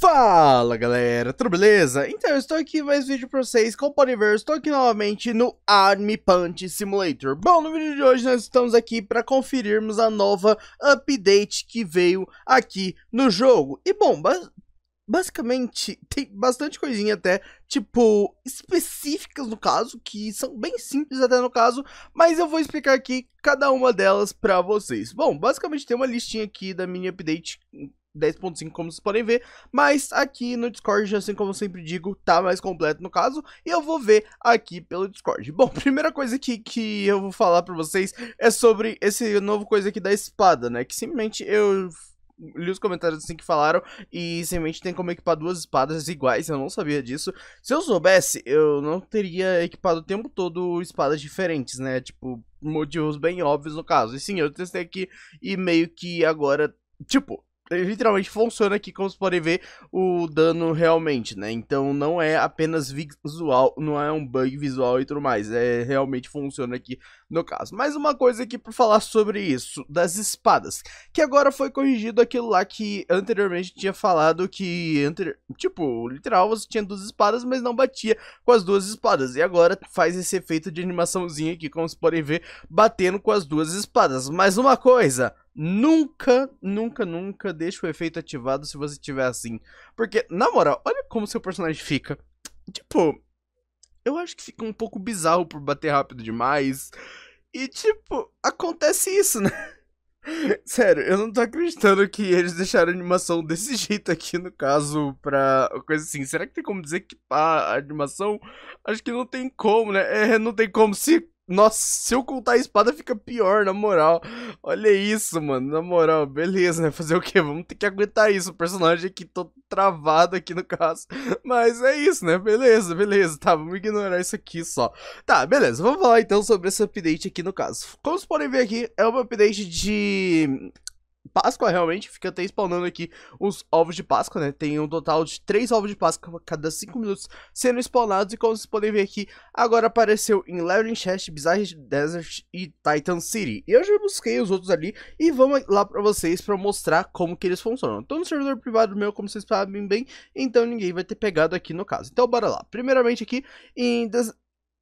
Fala galera, tudo beleza? Então, eu estou aqui mais vídeo para vocês, como podem ver, estou aqui novamente no Army Punch Simulator. Bom, no vídeo de hoje nós estamos aqui para conferirmos a nova update que veio aqui no jogo. E bom, basicamente tem bastante coisinha até, tipo, específicas no caso, que são bem simples até no caso, mas eu vou explicar aqui cada uma delas para vocês. Bom, basicamente tem uma listinha aqui da mini update 10.5, como vocês podem ver, mas aqui no Discord, assim como eu sempre digo, tá mais completo no caso, e eu vou ver aqui pelo Discord. Bom, primeira coisa que, que eu vou falar pra vocês é sobre esse novo coisa aqui da espada, né, que simplesmente eu li os comentários assim que falaram e simplesmente tem como equipar duas espadas iguais, eu não sabia disso. Se eu soubesse, eu não teria equipado o tempo todo espadas diferentes, né, tipo... Motivos bem óbvios no caso. E sim, eu testei aqui e meio que agora Tipo, literalmente funciona aqui, como vocês podem ver, o dano realmente, né? Então não é apenas visual, não é um bug visual e tudo mais, é realmente funciona aqui no caso. Mais uma coisa aqui para falar sobre isso, das espadas, que agora foi corrigido aquilo lá que anteriormente tinha falado que, entre tipo, literal, você tinha duas espadas, mas não batia com as duas espadas, e agora faz esse efeito de animaçãozinha aqui, como vocês podem ver, batendo com as duas espadas. Mais uma coisa, Nunca, nunca, nunca deixe o efeito ativado se você tiver assim. Porque, na moral, olha como seu personagem fica. Tipo, eu acho que fica um pouco bizarro por bater rápido demais. E, tipo, acontece isso, né? Sério, eu não tô acreditando que eles deixaram a animação desse jeito aqui, no caso, pra coisa assim. Será que tem como desequipar a animação? Acho que não tem como, né? É, não tem como. Se nossa, se eu contar a espada fica pior, na moral. Olha isso, mano, na moral. Beleza, né? Fazer o quê? Vamos ter que aguentar isso. O personagem aqui todo travado aqui no caso. Mas é isso, né? Beleza, beleza. Tá, vamos ignorar isso aqui só. Tá, beleza. Vamos falar então sobre esse update aqui no caso. Como vocês podem ver aqui, é um update de Páscoa realmente fica até spawnando aqui os ovos de Páscoa, né? Tem um total de 3 ovos de Páscoa a cada 5 minutos sendo spawnados. E como vocês podem ver aqui, agora apareceu em Labyrinth Chest, Bizarre Desert e Titan City. E eu já busquei os outros ali e vamos lá pra vocês pra mostrar como que eles funcionam. Tô no servidor privado meu, como vocês sabem bem, então ninguém vai ter pegado aqui no caso. Então bora lá. Primeiramente aqui em... Des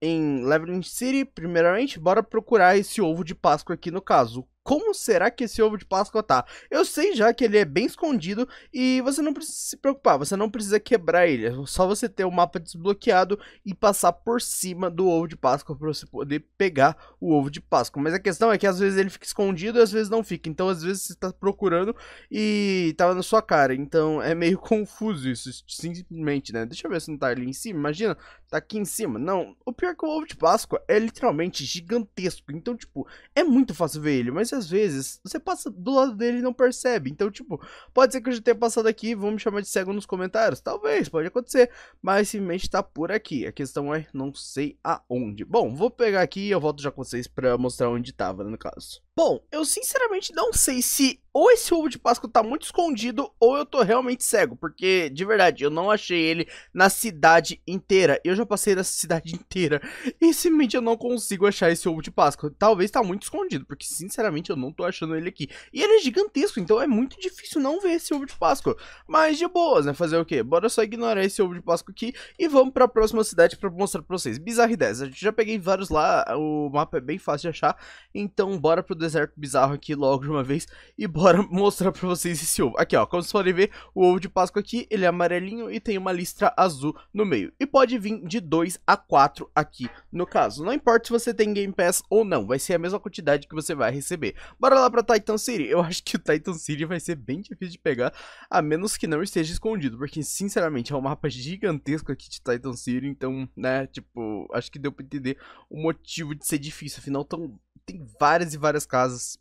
em City, primeiramente, bora procurar esse ovo de Páscoa aqui no caso como será que esse ovo de Páscoa tá? Eu sei já que ele é bem escondido e você não precisa se preocupar, você não precisa quebrar ele, é só você ter o mapa desbloqueado e passar por cima do ovo de Páscoa para você poder pegar o ovo de Páscoa. Mas a questão é que às vezes ele fica escondido e às vezes não fica, então às vezes você tá procurando e tava na sua cara, então é meio confuso isso, simplesmente, né? Deixa eu ver se não tá ali em cima, imagina, tá aqui em cima. Não, o pior é que o ovo de Páscoa é literalmente gigantesco, então tipo, é muito fácil ver ele, mas é muitas vezes você passa do lado dele e não percebe. Então, tipo, pode ser que eu já tenha passado aqui, vão me chamar de cego nos comentários. Talvez, pode acontecer. Mas simplesmente tá por aqui. A questão é, não sei aonde. Bom, vou pegar aqui e eu volto já com vocês pra mostrar onde tava, né, no caso. Bom, eu sinceramente não sei se ou esse ovo de Páscoa tá muito escondido ou eu tô realmente cego, porque de verdade eu não achei ele na cidade inteira. Eu já passei nessa cidade inteira e simplesmente eu não consigo achar esse ovo de Páscoa. Talvez tá muito escondido, porque sinceramente eu não tô achando ele aqui. E ele é gigantesco, então é muito difícil não ver esse ovo de Páscoa. Mas de boas, né? Fazer o quê? Bora só ignorar esse ovo de Páscoa aqui e vamos para a próxima cidade para mostrar para vocês. Bizarre 10. gente já peguei vários lá, o mapa é bem fácil de achar, então bora pro deserto bizarro aqui logo de uma vez e bora mostrar pra vocês esse ovo. Aqui, ó, como vocês podem ver, o ovo de Páscoa aqui, ele é amarelinho e tem uma listra azul no meio. E pode vir de 2 a 4 aqui no caso. Não importa se você tem Game Pass ou não, vai ser a mesma quantidade que você vai receber. Bora lá pra Titan City. Eu acho que o Titan City vai ser bem difícil de pegar, a menos que não esteja escondido, porque, sinceramente, é um mapa gigantesco aqui de Titan City, então, né, tipo, acho que deu pra entender o motivo de ser difícil. Afinal, tão tem várias e várias casas.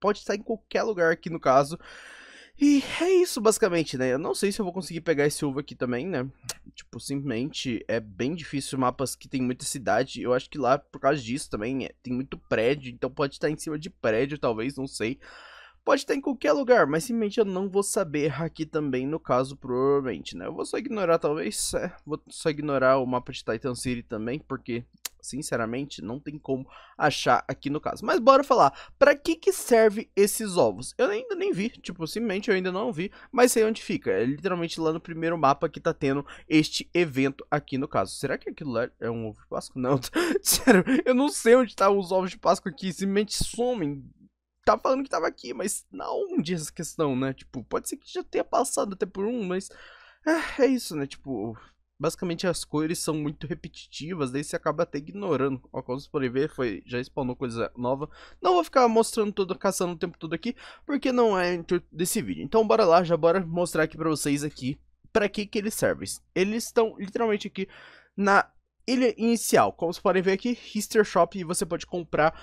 Pode estar em qualquer lugar aqui no caso. E é isso, basicamente, né? Eu não sei se eu vou conseguir pegar esse ovo aqui também, né? Tipo, simplesmente é bem difícil mapas que tem muita cidade. Eu acho que lá, por causa disso também, é, tem muito prédio. Então pode estar em cima de prédio, talvez, não sei. Pode estar em qualquer lugar, mas simplesmente eu não vou saber aqui também, no caso, provavelmente, né? Eu vou só ignorar, talvez. É, vou só ignorar o mapa de Titan City também, porque sinceramente, não tem como achar aqui no caso. Mas bora falar, para que que serve esses ovos? Eu ainda nem vi, tipo, simplesmente eu ainda não vi, mas sei onde fica. É literalmente lá no primeiro mapa que tá tendo este evento aqui no caso. Será que aquilo lá é um ovo de Páscoa? Não, sério, eu não sei onde tá os ovos de Páscoa aqui, simplesmente somem tá falando que tava aqui, mas não onde essa questão, né? Tipo, pode ser que já tenha passado até por um, mas é, é isso, né? Tipo, basicamente as cores são muito repetitivas, daí você acaba até ignorando. Ó, como vocês podem ver, foi, já spawnou coisa nova. Não vou ficar mostrando tudo, caçando o tempo todo aqui, porque não é desse vídeo. Então bora lá, já bora mostrar aqui pra vocês aqui pra que que eles servem. Eles estão literalmente aqui na ilha inicial, como vocês podem ver aqui, Hister Shop, e você pode comprar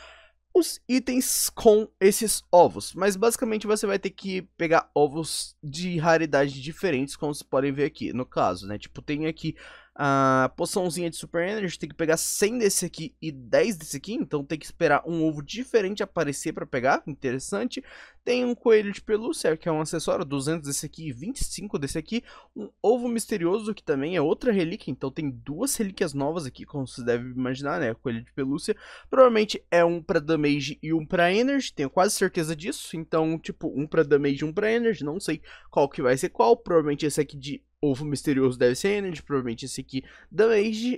os itens com esses ovos, mas basicamente você vai ter que pegar ovos de raridades diferentes, como vocês podem ver aqui, no caso, né? Tipo, tem aqui a poçãozinha de Super Energy, tem que pegar 100 desse aqui e 10 desse aqui, então tem que esperar um ovo diferente aparecer para pegar, interessante. Tem um coelho de pelúcia, que é um acessório, 200 desse aqui e 25 desse aqui. Um ovo misterioso, que também é outra relíquia, então tem duas relíquias novas aqui, como você deve imaginar, né? Coelho de pelúcia. Provavelmente é um para damage e um para energy, tenho quase certeza disso. Então, tipo, um para damage e um para energy, não sei qual que vai ser qual. Provavelmente esse aqui de ovo misterioso deve ser Energy, provavelmente esse aqui da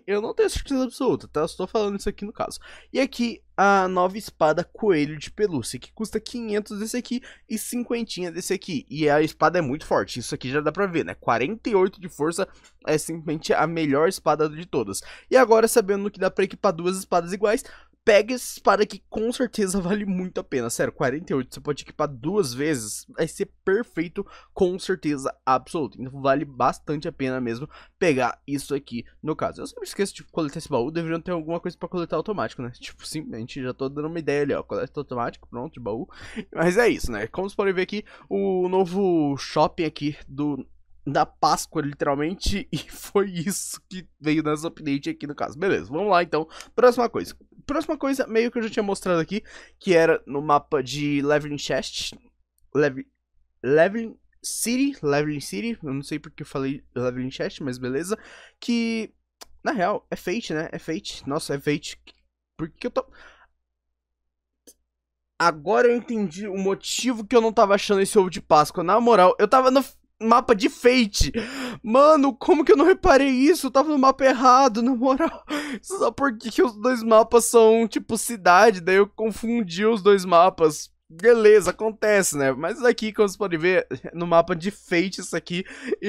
eu não tenho certeza absoluta, tá? Estou só tô falando isso aqui no caso. E aqui a nova espada coelho de pelúcia, que custa 500 desse aqui e 50 desse aqui. E a espada é muito forte, isso aqui já dá pra ver, né? 48 de força é simplesmente a melhor espada de todas. E agora, sabendo que dá pra equipar duas espadas iguais, pega esse para que com certeza vale muito a pena. Sério, 48, você pode equipar duas vezes, vai ser perfeito com certeza absoluta. Então vale bastante a pena mesmo pegar isso aqui no caso. Eu sempre esqueço de tipo, coletar esse baú, deveriam ter alguma coisa para coletar automático, né? Tipo, simplesmente já tô dando uma ideia ali, ó, coleta automático, pronto, baú. Mas é isso, né? Como vocês podem ver aqui, o novo shopping aqui do da Páscoa, literalmente, e foi isso que veio nas update aqui no caso. Beleza, vamos lá então. Próxima coisa. Próxima coisa, meio que eu já tinha mostrado aqui, que era no mapa de Leveling Chest. Leveling City, Leveling City, eu não sei porque eu falei Leveling Chest, mas beleza. Que, na real, é Fate, né? É Fate. Nossa, é Fate. Por que eu tô... Agora eu entendi o motivo que eu não tava achando esse ovo de Páscoa. Na moral, eu tava no mapa de Fate. Mano, como que eu não reparei isso? Eu tava no mapa errado, na moral. Só porque os dois mapas são, tipo, cidade, daí eu confundi os dois mapas beleza, acontece, né? Mas aqui, como vocês podem ver, no mapa de Fate, isso aqui,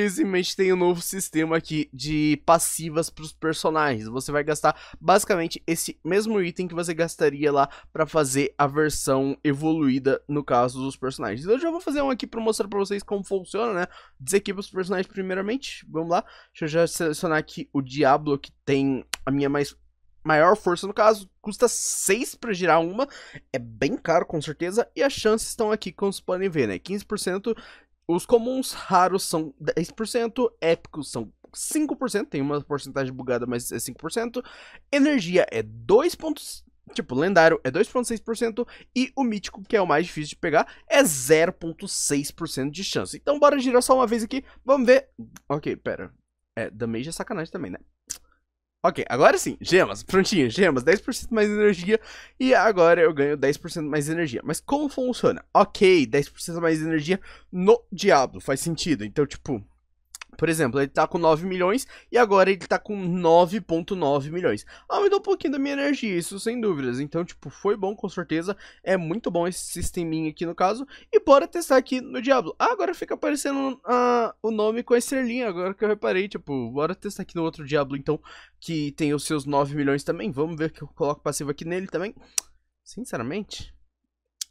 simplesmente tem um novo sistema aqui de passivas para os personagens. Você vai gastar basicamente esse mesmo item que você gastaria lá para fazer a versão evoluída, no caso dos personagens. Então eu já vou fazer um aqui para mostrar para vocês como funciona, né? Desequipa os personagens primeiramente, vamos lá. Deixa eu já selecionar aqui o Diablo, que tem a minha mais maior força no caso, custa 6 para girar uma, é bem caro com certeza, e as chances estão aqui, como vocês podem ver, né? 15%, os comuns raros são 10%, épicos são 5%, tem uma porcentagem bugada, mas é 5%, energia é 2. Tipo, lendário é 2.6% e o mítico, que é o mais difícil de pegar, é 0.6% de chance. Então bora girar só uma vez aqui, vamos ver. OK, pera. É, damage é sacanagem também, né? Ok, agora sim, gemas, prontinho, gemas, 10% mais energia e agora eu ganho 10% mais energia. Mas como funciona? Ok, 10% mais energia no diabo, faz sentido, então tipo, por exemplo, ele tá com 9 milhões e agora ele tá com 9.9 milhões. Aumentou um pouquinho da minha energia, isso sem dúvidas. Então, tipo, foi bom com certeza. É muito bom esse sisteminha aqui no caso. E bora testar aqui no Diablo. Ah, agora fica aparecendo ah, o nome com a estrelinha, agora que eu reparei. Tipo, bora testar aqui no outro Diablo então, que tem os seus 9 milhões também. Vamos ver que eu coloco passivo aqui nele também. Sinceramente...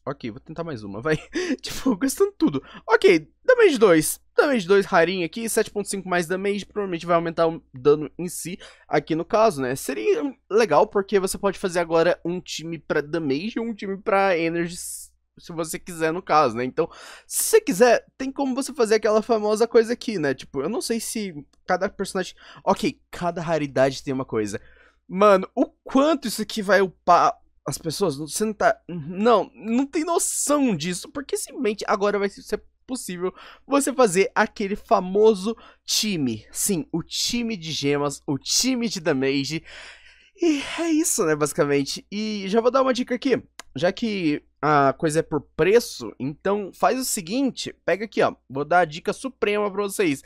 Ok, vou tentar mais uma, vai. tipo, gastando tudo. Ok, damage 2. Damage 2 rarinho aqui, 7.5 mais damage, provavelmente vai aumentar o dano em si aqui no caso, né? Seria legal porque você pode fazer agora um time pra damage e um time pra energy se você quiser no caso, né? Então, se você quiser, tem como você fazer aquela famosa coisa aqui, né? Tipo, eu não sei se cada personagem... Ok, cada raridade tem uma coisa. Mano, o quanto isso aqui vai upar as pessoas, você não tá... Não, não tem noção disso, porque simplesmente agora vai ser possível você fazer aquele famoso time. Sim, o time de gemas, o time de damage. E é isso, né, basicamente. E já vou dar uma dica aqui. Já que a coisa é por preço, então faz o seguinte, pega aqui, ó. Vou dar a dica suprema para vocês.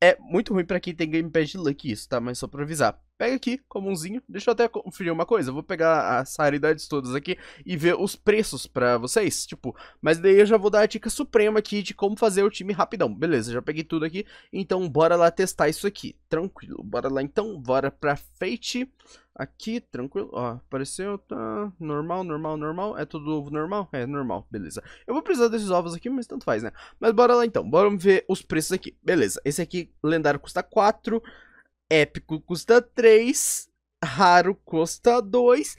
É muito ruim para quem tem Gamepad de Luck isso, tá? Mas só pra avisar. Pega aqui, comunzinho. Deixa eu até conferir uma coisa. Vou pegar as raridades todas aqui e ver os preços pra vocês. Tipo, mas daí eu já vou dar a dica suprema aqui de como fazer o time rapidão. Beleza, já peguei tudo aqui. Então, bora lá testar isso aqui. Tranquilo. Bora lá então. Bora pra Fate. Aqui, tranquilo. Ó, apareceu. Tá normal, normal, normal. É tudo ovo normal? É, normal. Beleza. Eu vou precisar desses ovos aqui, mas tanto faz, né? Mas bora lá então. Bora ver os preços aqui. Beleza. Esse aqui, lendário, custa 4. Épico custa 3, raro custa 2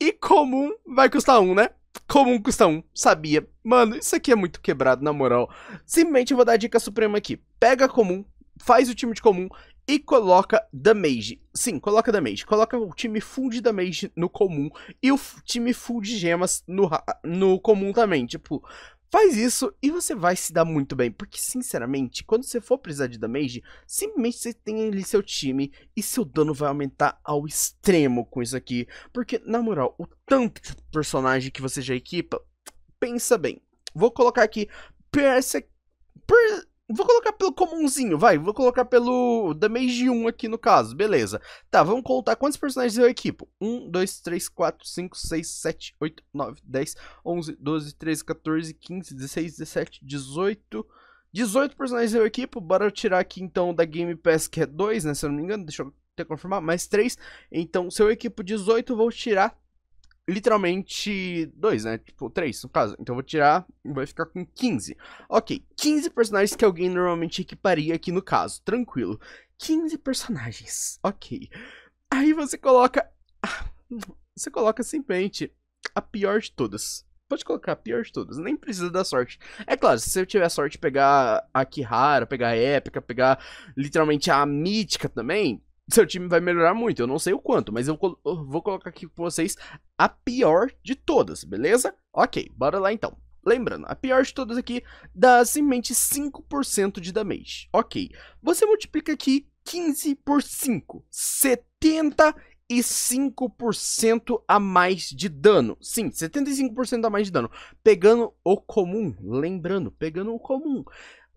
e comum vai custar 1, né? Comum custa 1, sabia. Mano, isso aqui é muito quebrado, na moral. Simplesmente eu vou dar a dica suprema aqui. Pega comum, faz o time de comum e coloca Damage. Sim, coloca Damage. Coloca o time full de Damage no comum e o time full de gemas no, no comum também. Tipo, Faz isso e você vai se dar muito bem, porque sinceramente, quando você for precisar de damage, simplesmente você tem ali seu time e seu dano vai aumentar ao extremo com isso aqui. Porque, na moral, o tanto de personagem que você já equipa, pensa bem. Vou colocar aqui, perse... Per Vou colocar pelo comumzinho, vai. Vou colocar pelo damage 1 aqui no caso, beleza. Tá, vamos contar quantos personagens eu equipo. 1, 2, 3, 4, 5, 6, 7, 8, 9, 10, 11, 12, 13, 14, 15, 16, 17, 18... 18 personagens eu equipo, bora tirar aqui então da Game Pass que é 2, né, se eu não me engano, deixa eu até confirmar, mais 3, então se eu equipo 18 vou tirar literalmente dois, né? Tipo, três, no caso. Então eu vou tirar e vai ficar com 15. Ok, 15 personagens que alguém normalmente equiparia aqui no caso. Tranquilo. 15 personagens. Ok. Aí você coloca. Ah, você coloca simplesmente a pior de todas. Pode colocar a pior de todas, nem precisa da sorte. É claro, se você tiver sorte de pegar a Kihara, pegar a Épica, pegar literalmente a Mítica também, seu time vai melhorar muito. Eu não sei o quanto, mas eu, col eu vou colocar aqui com vocês a pior de todas, beleza? Ok, bora lá então. Lembrando, a pior de todas aqui dá simplesmente 5% de damage. Ok, você multiplica aqui 15 por 5, 75% e a mais de dano. Sim, 75% a mais de dano. Pegando o comum, lembrando, pegando o comum.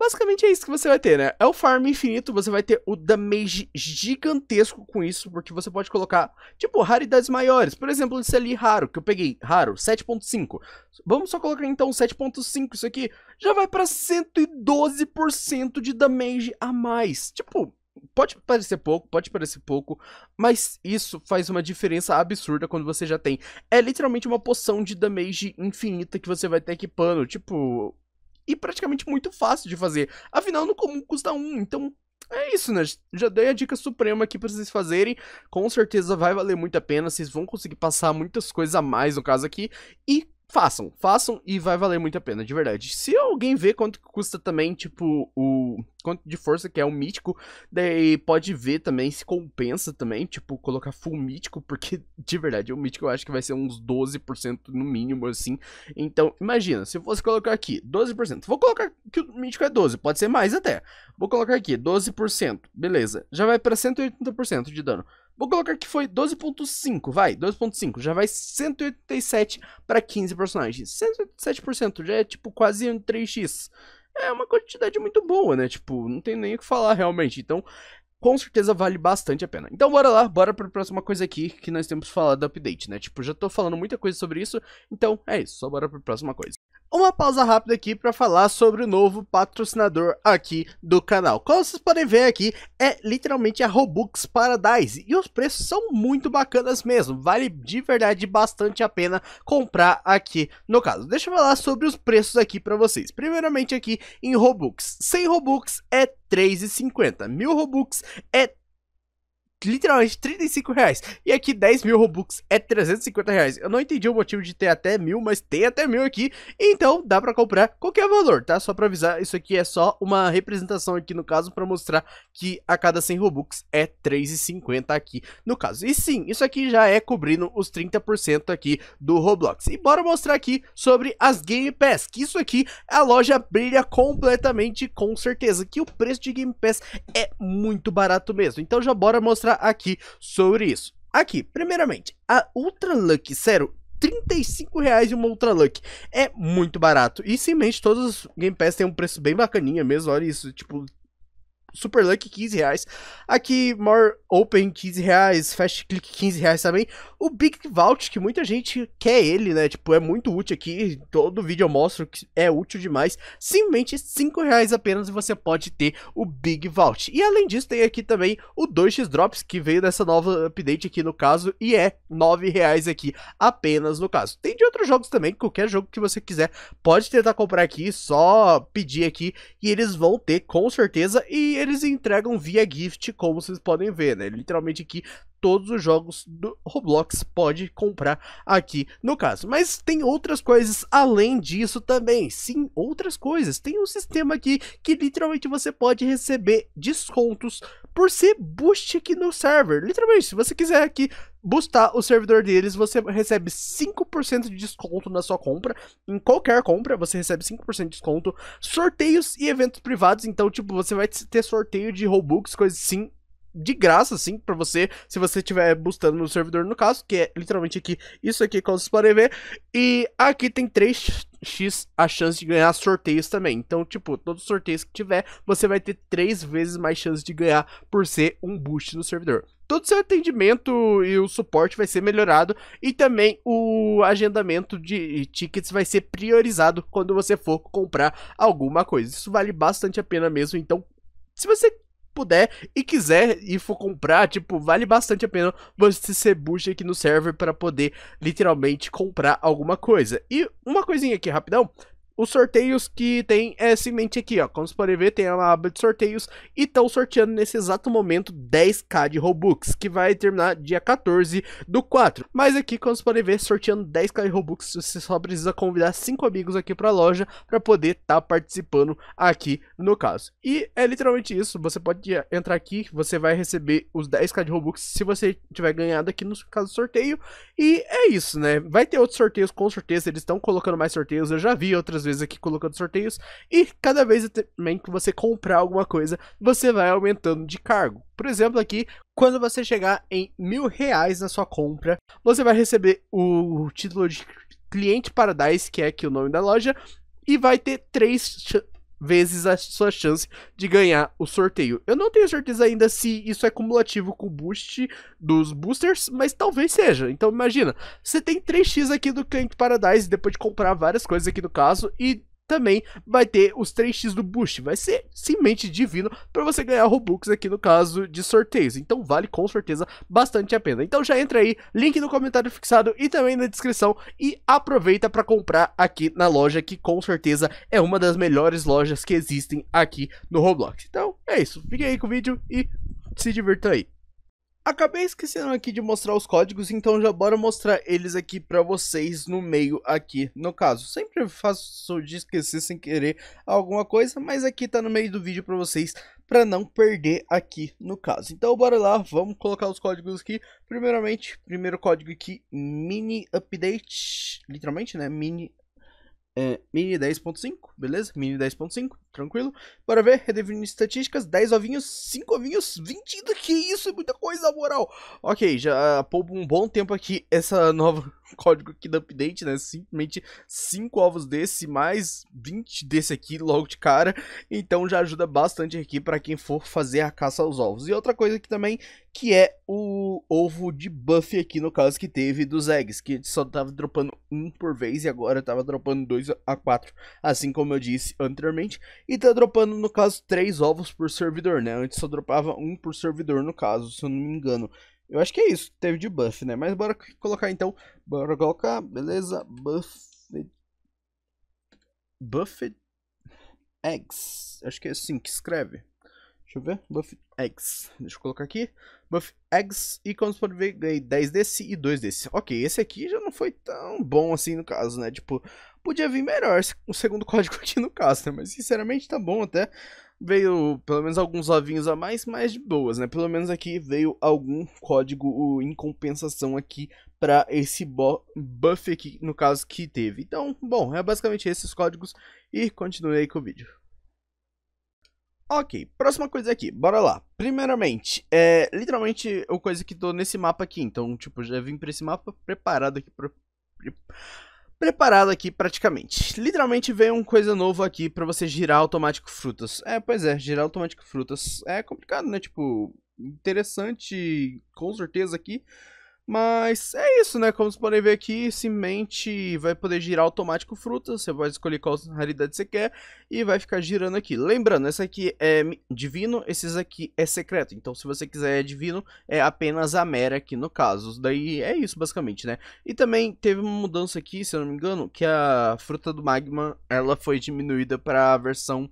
Basicamente é isso que você vai ter, né? É o farm infinito, você vai ter o damage gigantesco com isso, porque você pode colocar, tipo, raridades maiores. Por exemplo, esse ali raro, que eu peguei, raro, 7.5. Vamos só colocar então 7.5 isso aqui, já vai pra 112% de damage a mais. Tipo, pode parecer pouco, pode parecer pouco, mas isso faz uma diferença absurda quando você já tem. É literalmente uma poção de damage infinita que você vai ter equipando, tipo, e praticamente muito fácil de fazer. Afinal, no comum custa um, então é isso, né? Já dei a dica suprema aqui pra vocês fazerem. Com certeza vai valer muito a pena. Vocês vão conseguir passar muitas coisas a mais, no caso aqui. E façam, façam e vai valer muito a pena, de verdade. Se alguém vê quanto custa também, tipo, o quanto de força que é o mítico, daí pode ver também se compensa também, tipo, colocar full mítico, porque de verdade, o mítico eu acho que vai ser uns 12% no mínimo assim. Então, imagina, se eu fosse colocar aqui 12%, vou colocar que o mítico é 12, pode ser mais até. Vou colocar aqui 12%, beleza. Já vai para 180% de dano. Vou colocar que foi 12.5, vai, 12.5, já vai 187 para 15 personagens. 187% já é tipo quase um 3x. É uma quantidade muito boa, né? Tipo, não tem nem o que falar realmente. Então, com certeza vale bastante a pena. Então bora lá, bora para a próxima coisa aqui que nós temos falado do update, né? Tipo, já tô falando muita coisa sobre isso, então é isso, só bora para a próxima coisa uma pausa rápida aqui para falar sobre o novo patrocinador aqui do canal. Como vocês podem ver aqui, é literalmente a Robux Paradise e os preços são muito bacanas mesmo, vale de verdade bastante a pena comprar aqui no caso. Deixa eu falar sobre os preços aqui para vocês. Primeiramente aqui em Robux, 100 Robux é 3,50, 1000 Robux é literalmente 35 reais. E aqui 10 mil Robux é 350 reais. Eu não entendi o motivo de ter até mil, mas tem até mil aqui. Então dá pra comprar qualquer valor, tá? Só pra avisar, isso aqui é só uma representação aqui no caso pra mostrar que a cada 100 Robux é 3,50 aqui no caso. E sim, isso aqui já é cobrindo os 30% aqui do Roblox. E bora mostrar aqui sobre as Game Pass, que isso aqui a loja brilha completamente com certeza, que o preço de Game Pass é muito barato mesmo. Então já bora mostrar aqui sobre isso. Aqui, primeiramente, a Ultra Lucky Zero 35 reais uma Ultra Luck. É muito barato. E simplesmente todos os Game Pass têm um preço bem bacaninha mesmo. Olha isso, tipo, Super Lucky 15 reais. Aqui More Open 15 reais, Fast Click 15 reais também. O Big Vault, que muita gente quer ele, né? Tipo, é muito útil aqui. Todo vídeo eu mostro que é útil demais. Simplesmente 5 reais apenas você pode ter o Big Vault. E além disso, tem aqui também o 2x Drops, que veio dessa nova update aqui no caso. E é 9 reais aqui apenas no caso. Tem de outros jogos também, qualquer jogo que você quiser pode tentar comprar aqui. Só pedir aqui e eles vão ter com certeza. E eles entregam via gift, como vocês podem ver, né? Literalmente aqui todos os jogos do Roblox pode comprar aqui no caso. Mas tem outras coisas além disso também. Sim, outras coisas. Tem um sistema aqui que literalmente você pode receber descontos por ser boost aqui no server. Literalmente, se você quiser aqui boostar o servidor deles, você recebe 5% de desconto na sua compra. Em qualquer compra, você recebe 5% de desconto. Sorteios e eventos privados, então, tipo, você vai ter sorteio de Robux, coisas assim, de graça, assim, para você, se você estiver boostando no servidor, no caso, que é literalmente aqui, isso aqui, como vocês podem ver. E aqui tem 3x a chance de ganhar sorteios também. Então, tipo, todos os sorteios que tiver, você vai ter 3 vezes mais chance de ganhar por ser um boost no servidor. Todo seu atendimento e o suporte vai ser melhorado e também o agendamento de tickets vai ser priorizado quando você for comprar alguma coisa. Isso vale bastante a pena mesmo, então se você puder e quiser e for comprar, tipo, vale bastante a pena você ser bucha aqui no server para poder literalmente comprar alguma coisa. E uma coisinha aqui rapidão, os sorteios que tem é simplesmente aqui, ó. Como vocês podem ver, tem uma aba de sorteios e estão sorteando nesse exato momento 10k de Robux, que vai terminar dia 14 do 4. Mas aqui, como vocês podem ver, sorteando 10k de Robux, você só precisa convidar 5 amigos aqui pra loja para poder estar tá participando aqui no caso. E é literalmente isso, você pode entrar aqui, você vai receber os 10k de Robux se você tiver ganhado aqui no caso do sorteio. E é isso, né? Vai ter outros sorteios, com certeza, eles estão colocando mais sorteios, eu já vi outras outras vezes aqui colocando sorteios. E cada vez também que você comprar alguma coisa, você vai aumentando de cargo. Por exemplo, aqui, quando você chegar em mil reais na sua compra, você vai receber o título de Cliente Paradise, que é aqui o nome da loja, e vai ter três vezes a sua chance de ganhar o sorteio. Eu não tenho certeza ainda se isso é cumulativo com o boost dos boosters, mas talvez seja. Então imagina, você tem 3x aqui do Cank Paradise, depois de comprar várias coisas aqui no caso, e também vai ter os 3x do boost. Vai ser semente divino para você ganhar Robux aqui no caso de sorteios. Então vale com certeza bastante a pena. Então já entra aí, link no comentário fixado e também na descrição e aproveita para comprar aqui na loja que com certeza é uma das melhores lojas que existem aqui no Roblox. Então é isso, fique aí com o vídeo e se divirta aí. Acabei esquecendo aqui de mostrar os códigos, então já bora mostrar eles aqui pra vocês no meio aqui, no caso. Sempre é faço de esquecer sem querer alguma coisa, mas aqui tá no meio do vídeo pra vocês, pra não perder aqui no caso. Então bora lá, vamos colocar os códigos aqui. Primeiramente, primeiro código aqui, mini update, literalmente né, mini é, mini 10.5, beleza? Mini 10.5. Tranquilo? Bora ver, redefinindo estatísticas, 10 ovinhos, 5 ovinhos, 20, que isso, é muita coisa, moral. Ok, já poupa um bom tempo aqui essa nova código aqui do update, né, simplesmente 5 ovos desse, mais 20 desse aqui logo de cara, então já ajuda bastante aqui para quem for fazer a caça aos ovos. E outra coisa aqui também, que é o ovo de buff aqui no caso que teve dos eggs, que só tava dropando um por vez e agora tava dropando 2 a 4, assim como eu disse anteriormente. E tá dropando, no caso, três ovos por servidor, né? Antes só dropava um por servidor, no caso, se eu não me engano. Eu acho que é isso, teve de buff, né? Mas bora colocar então. Bora colocar, beleza? Buffet. Buffet Eggs. Acho que é assim que escreve. Deixa eu ver. Buff Eggs. Deixa eu colocar aqui. Buff Eggs. E como vocês podem ver, ganhei 10 desse e 2 desse. Ok, esse aqui já não foi tão bom assim no caso, né? Tipo, Podia vir melhor o segundo código aqui no caso mas sinceramente tá bom até. Veio pelo menos alguns ovinhos a mais, mas de boas, né? Pelo menos aqui veio algum código em compensação aqui para esse buff aqui, no caso, que teve. Então, bom, é basicamente esses códigos e continuei com o vídeo. Ok, próxima coisa aqui, bora lá. Primeiramente, é literalmente a coisa que tô nesse mapa aqui, então, tipo, já vim pra esse mapa preparado aqui pra preparado aqui praticamente. Literalmente veio uma coisa nova aqui para você girar automático frutas. É, pois é, girar automático frutas é complicado, né? Tipo, interessante com certeza aqui. Mas é isso, né? Como vocês podem ver aqui, semente vai poder girar automático fruta. Você vai escolher qual raridade você quer e vai ficar girando aqui. Lembrando, esse aqui é divino, esses aqui é secreto. Então, se você quiser é divino, é apenas a mera aqui no caso. Daí é isso, basicamente, né? E também teve uma mudança aqui, se eu não me engano, que a fruta do magma ela foi diminuída para a versão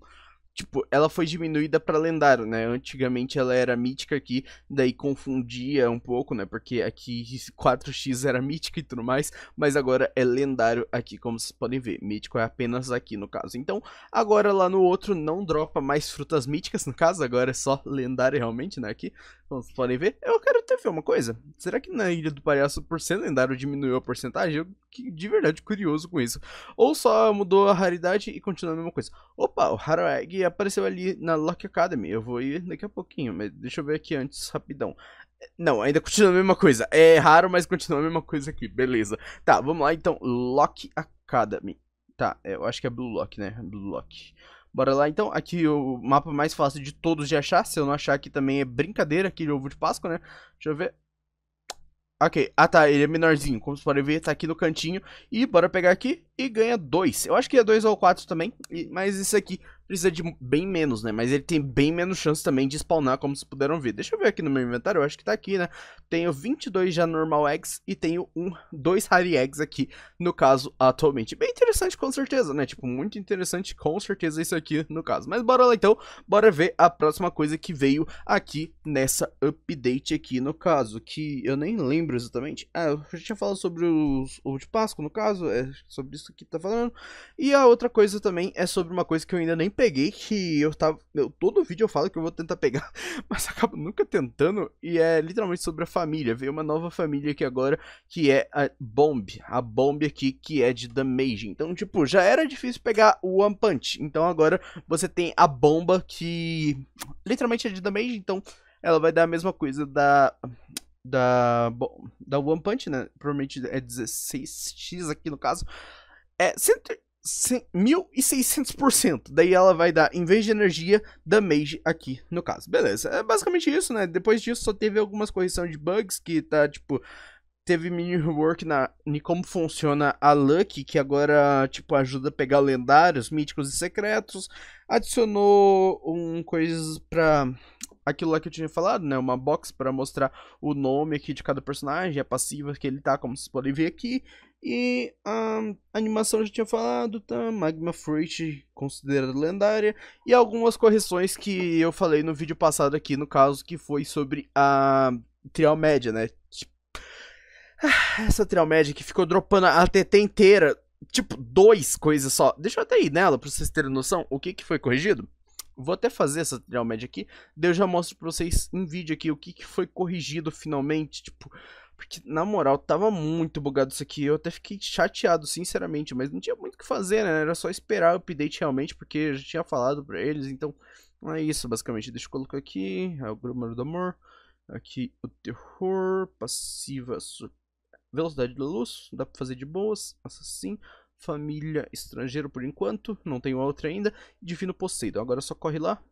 tipo, ela foi diminuída para lendário, né? Antigamente ela era mítica aqui, daí confundia um pouco, né? Porque aqui 4x era mítica e tudo mais, mas agora é lendário aqui, como vocês podem ver. Mítico é apenas aqui no caso. Então, agora lá no outro não dropa mais frutas míticas, no caso, agora é só lendário realmente, né? Aqui, como vocês podem ver. Eu quero até ver uma coisa. Será que na Ilha do Palhaço, por ser lendário, diminuiu a porcentagem? Eu de verdade curioso com isso. Ou só mudou a raridade e continua a mesma coisa. Opa, o egg apareceu ali na Lock Academy. Eu vou ir daqui a pouquinho, mas deixa eu ver aqui antes, rapidão. Não, ainda continua a mesma coisa. É raro, mas continua a mesma coisa aqui. Beleza. Tá, vamos lá então. Lock Academy. Tá, é, eu acho que é Blue Lock, né? Blue Lock. Bora lá então, aqui o mapa mais fácil de todos de achar, se eu não achar aqui também é brincadeira, aqui de ovo de Páscoa, né? Deixa eu ver, Ok, ah tá, ele é menorzinho, como vocês podem ver, tá aqui no cantinho. E bora pegar aqui e ganha 2. Eu acho que é 2 ou 4 também, mas esse aqui precisa de bem menos, né? Mas ele tem bem menos chance também de spawnar, como vocês puderam ver. Deixa eu ver aqui no meu inventário, eu acho que tá aqui, né? Tenho 22 já normal eggs e tenho um, dois rare eggs aqui, no caso, atualmente. Bem interessante, com certeza, né? Tipo, muito interessante, com certeza, isso aqui, no caso. Mas bora lá, então, bora ver a próxima coisa que veio aqui nessa update aqui, no caso, que eu nem lembro exatamente. Ah, eu já tinha falado sobre os, o de Páscoa, no caso, é sobre isso isso que tá falando. E a outra coisa também é sobre uma coisa que eu ainda nem peguei, que eu tava. Eu, todo vídeo eu falo que eu vou tentar pegar, mas acabo nunca tentando. E é literalmente sobre a família. Veio uma nova família aqui agora, que é a Bomb. A Bomb aqui, que é de Damage. Então, tipo, já era difícil pegar o One Punch. Então agora você tem a bomba que literalmente é de Damage, então ela vai dar a mesma coisa da da, bom, da One Punch, né? Provavelmente é 16x aqui no caso é cento, cento, 1600%. Daí ela vai dar, em vez de energia, damage aqui no caso. Beleza, é basicamente isso, né? Depois disso só teve algumas correções de bugs que tá, tipo... Teve mini rework na, em como funciona a Luck, que agora, tipo, ajuda a pegar lendários, míticos e secretos. Adicionou um coisas pra aquilo lá que eu tinha falado, né? Uma box para mostrar o nome aqui de cada personagem, a passiva que ele tá, como vocês podem ver aqui. E a animação eu já tinha falado, tá? Magma fruit considerada lendária. E algumas correções que eu falei no vídeo passado aqui, no caso, que foi sobre a trial média, né? Tipo, ah, essa trial média que ficou dropando a TT inteira. Tipo, dois coisas só. Deixa eu até ir nela pra vocês terem noção o que, que foi corrigido. Vou até fazer essa trial média aqui. Daí eu já mostro pra vocês em vídeo aqui o que, que foi corrigido finalmente. Tipo, porque, na moral, tava muito bugado isso aqui. Eu até fiquei chateado, sinceramente. Mas não tinha muito o que fazer, né? Era só esperar o update realmente, porque eu já tinha falado pra eles. Então, é isso, basicamente. Deixa eu colocar aqui. É o Grumor do Amor. Aqui o Terror. Passiva. Velocidade da luz. Dá pra fazer de boas. Assassin. Família estrangeiro por enquanto. Não tenho outra ainda. Divino Poseidon. Agora só corre lá.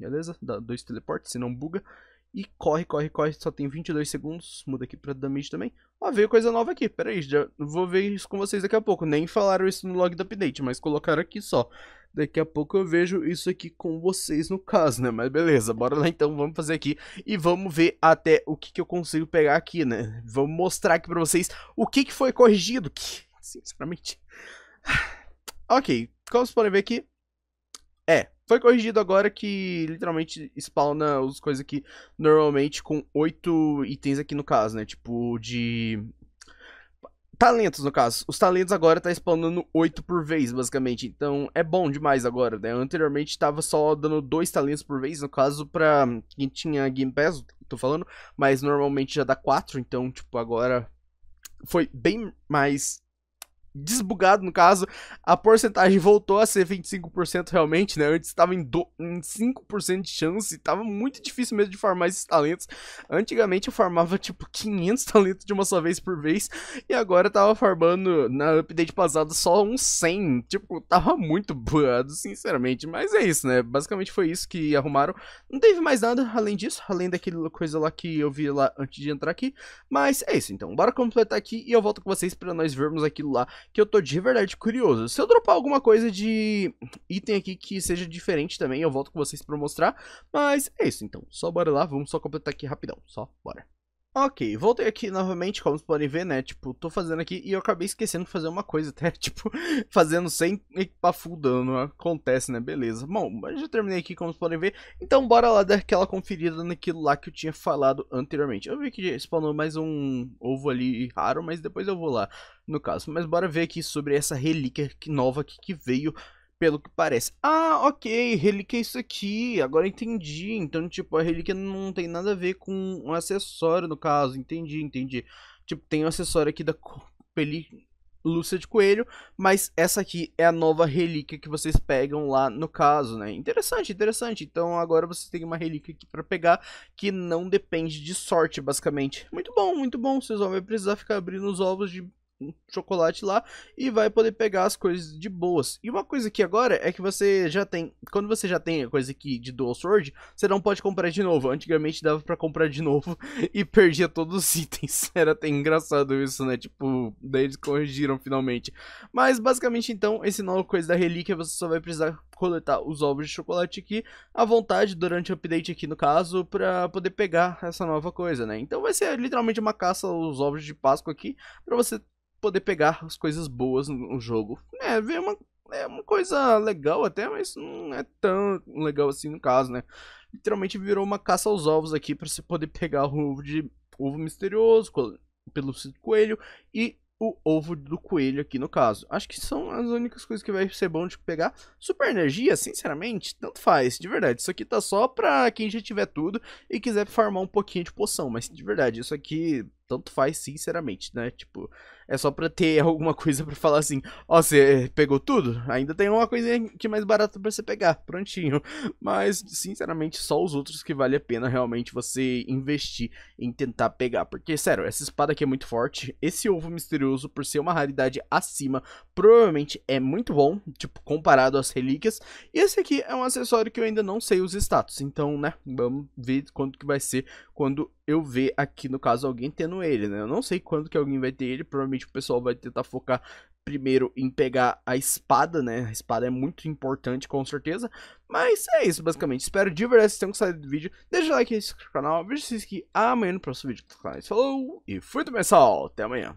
Beleza? Dá dois teleportes, se não buga. E corre, corre, corre, só tem 22 segundos. Muda aqui pra Damage também. Ó, veio coisa nova aqui, peraí, já vou ver isso com vocês daqui a pouco. Nem falaram isso no log do update, mas colocaram aqui só. Daqui a pouco eu vejo isso aqui com vocês no caso, né? Mas beleza, bora lá então, vamos fazer aqui e vamos ver até o que, que eu consigo pegar aqui, né? Vamos mostrar aqui pra vocês o que, que foi corrigido, que, sinceramente... ok, como vocês podem ver aqui, é, foi corrigido agora que literalmente spawna as coisas aqui normalmente com oito itens aqui no caso, né? Tipo de. Talentos, no caso. Os talentos agora tá spawnando 8 por vez, basicamente. Então é bom demais agora, né? Anteriormente tava só dando dois talentos por vez, no caso, pra quem tinha Game Pass, tô falando. Mas normalmente já dá 4, então, tipo, agora foi bem mais desbugado no caso, a porcentagem voltou a ser 25% realmente, né? Antes estava em, em 5% de chance, estava muito difícil mesmo de farmar esses talentos. Antigamente eu farmava tipo 500 talentos de uma só vez por vez, e agora tava farmando na update passada só uns 100. Tipo, tava muito bugado, sinceramente, mas é isso, né? Basicamente foi isso que arrumaram. Não teve mais nada além disso, além daquela coisa lá que eu vi lá antes de entrar aqui, mas é isso, então bora completar aqui e eu volto com vocês para nós vermos aquilo lá que eu tô de verdade curioso. Se eu dropar alguma coisa de item aqui que seja diferente também, eu volto com vocês pra mostrar. Mas é isso, então. Só bora lá, vamos só completar aqui rapidão. Só, bora. Ok, voltei aqui novamente, como vocês podem ver, né, tipo, tô fazendo aqui e eu acabei esquecendo de fazer uma coisa tá? até, tipo, fazendo sem equipar full dano, acontece, né, beleza. Bom, mas já terminei aqui, como vocês podem ver, então bora lá dar aquela conferida naquilo lá que eu tinha falado anteriormente. Eu vi que spawnou mais um ovo ali raro, mas depois eu vou lá, no caso. Mas bora ver aqui sobre essa relíquia nova aqui que veio pelo que parece. Ah, ok, relíquia é isso aqui, agora entendi. Então, tipo, a relíquia não tem nada a ver com um acessório, no caso. Entendi, entendi. Tipo, tem um acessório aqui da pelúcia de coelho, mas essa aqui é a nova relíquia que vocês pegam lá no caso, né? Interessante, interessante. Então, agora vocês têm uma relíquia aqui pra pegar que não depende de sorte, basicamente. Muito bom, muito bom. Vocês vão precisar ficar abrindo os ovos de chocolate lá e vai poder pegar as coisas de boas. E uma coisa aqui agora é que você já tem, quando você já tem a coisa aqui de Dual Sword, você não pode comprar de novo. Antigamente dava para comprar de novo e perdia todos os itens. Era até engraçado isso, né? Tipo, daí eles corrigiram finalmente. Mas basicamente então, esse novo coisa da relíquia você só vai precisar coletar os ovos de chocolate aqui à vontade durante o update aqui no caso para poder pegar essa nova coisa, né? Então vai ser literalmente uma caça aos ovos de Páscoa aqui para você poder pegar as coisas boas no jogo. É, ver uma é uma coisa legal até, mas não é tão legal assim no caso, né? Literalmente virou uma caça aos ovos aqui para você poder pegar o ovo de ovo misterioso, pelo coelho e o ovo do coelho aqui no caso. Acho que são as únicas coisas que vai ser bom de pegar. Super energia, sinceramente, tanto faz, de verdade. Isso aqui tá só pra quem já tiver tudo e quiser farmar um pouquinho de poção, mas de verdade, isso aqui tanto faz, sinceramente, né? Tipo, é só pra ter alguma coisa pra falar assim: ó, oh, você pegou tudo? Ainda tem uma coisinha que é mais barata pra você pegar, prontinho. Mas, sinceramente, só os outros que vale a pena realmente você investir em tentar pegar. Porque, sério, essa espada aqui é muito forte. Esse ovo misterioso, por ser uma raridade acima, provavelmente é muito bom, tipo, comparado às relíquias. E esse aqui é um acessório que eu ainda não sei os status, então, né, vamos ver quanto que vai ser quando eu ver aqui, no caso, alguém tendo ele, né? Eu não sei quando que alguém vai ter ele, provavelmente o pessoal vai tentar focar primeiro em pegar a espada, né? A espada é muito importante, com certeza. Mas é isso, basicamente. Espero de verdade que vocês tenham gostado do vídeo. Deixa o like aí, se inscreve no canal. Vejo vocês aqui amanhã no próximo vídeo. Então, é Falou e fui do pessoal. Até amanhã.